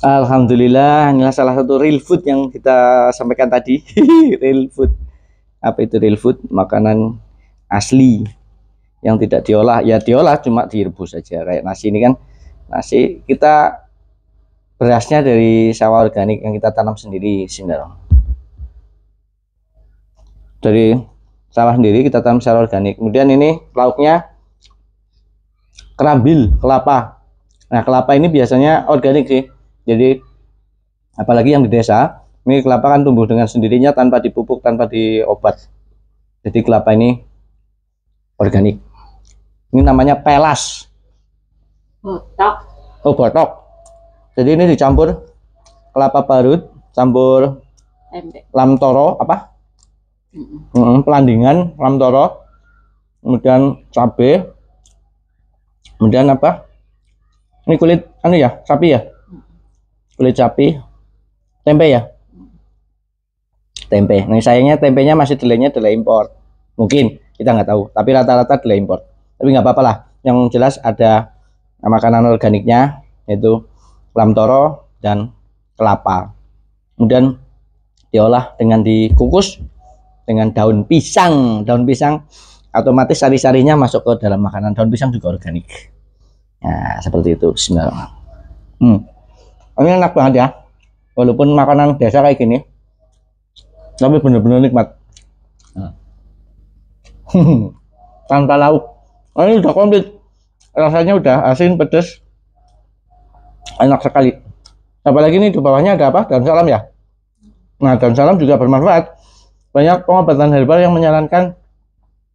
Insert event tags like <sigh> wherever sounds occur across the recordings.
Alhamdulillah inilah salah satu real food yang kita sampaikan tadi <laughs> real food apa itu real food makanan asli yang tidak diolah ya diolah cuma direbus saja kayak nasi ini kan nasi kita berasnya dari sawah organik yang kita tanam sendiri sindar dari sawah sendiri kita tanam sawah organik kemudian ini lauknya kerambil kelapa nah kelapa ini biasanya organik sih jadi apalagi yang di desa, ini kelapa kan tumbuh dengan sendirinya tanpa dipupuk, tanpa diobat. Jadi kelapa ini organik. Ini namanya pelas. Botok. Oh, botok. Jadi ini dicampur kelapa parut, campur lamtoro lam toro apa? Mm -mm. pelandingan lam toro, kemudian cabai, kemudian apa? Ini kulit anu ya, sapi ya? kulit sapi tempe ya tempe nah sayangnya tempenya masih delaynya delay impor mungkin kita nggak tahu tapi rata-rata delay impor tapi nggak apa-apa lah yang jelas ada makanan organiknya yaitu lam toro dan kelapa kemudian diolah dengan dikukus dengan daun pisang daun pisang otomatis sari-sarinya masuk ke dalam makanan daun pisang juga organik nah seperti itu sebenarnya hmm ini enak banget ya walaupun makanan biasa kayak gini tapi bener-bener nikmat hmm. <laughs> tanpa lauk oh, ini udah komplit rasanya udah asin pedes enak sekali apalagi ini di bawahnya ada apa daun salam ya nah daun salam juga bermanfaat banyak pengobatan herbal yang menyarankan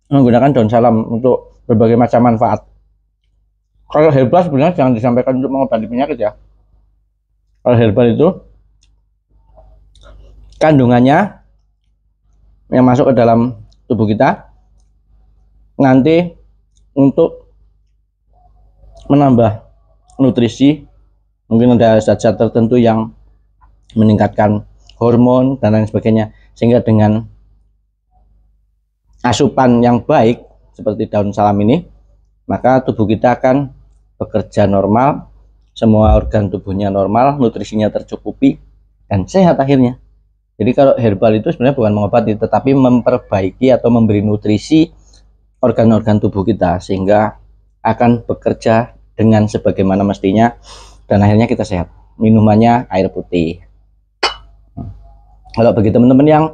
menggunakan daun salam untuk berbagai macam manfaat kalau herbal sebenarnya jangan disampaikan untuk mengobati penyakit ya kalau herbal itu kandungannya yang masuk ke dalam tubuh kita nanti untuk menambah nutrisi mungkin ada zat-zat tertentu yang meningkatkan hormon dan lain sebagainya sehingga dengan asupan yang baik seperti daun salam ini maka tubuh kita akan bekerja normal semua organ tubuhnya normal, nutrisinya tercukupi, dan sehat akhirnya. Jadi kalau herbal itu sebenarnya bukan mengobati, tetapi memperbaiki atau memberi nutrisi organ-organ tubuh kita sehingga akan bekerja dengan sebagaimana mestinya dan akhirnya kita sehat. Minumannya air putih. Kalau bagi teman-teman yang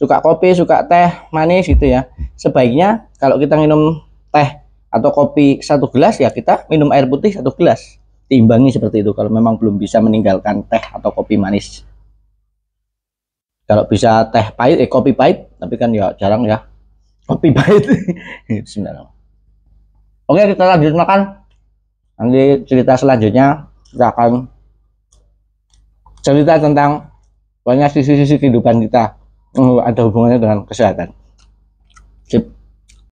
suka kopi, suka teh manis gitu ya, sebaiknya kalau kita minum teh atau kopi satu gelas ya kita minum air putih satu gelas diimbangi seperti itu kalau memang belum bisa meninggalkan teh atau kopi manis kalau bisa teh pahit eh kopi pahit tapi kan ya jarang ya kopi <laughs> pahit sebenarnya oke kita lanjut makan nanti cerita selanjutnya kita akan cerita tentang banyak sisi-sisi kehidupan kita oh, ada hubungannya dengan kesehatan Sip.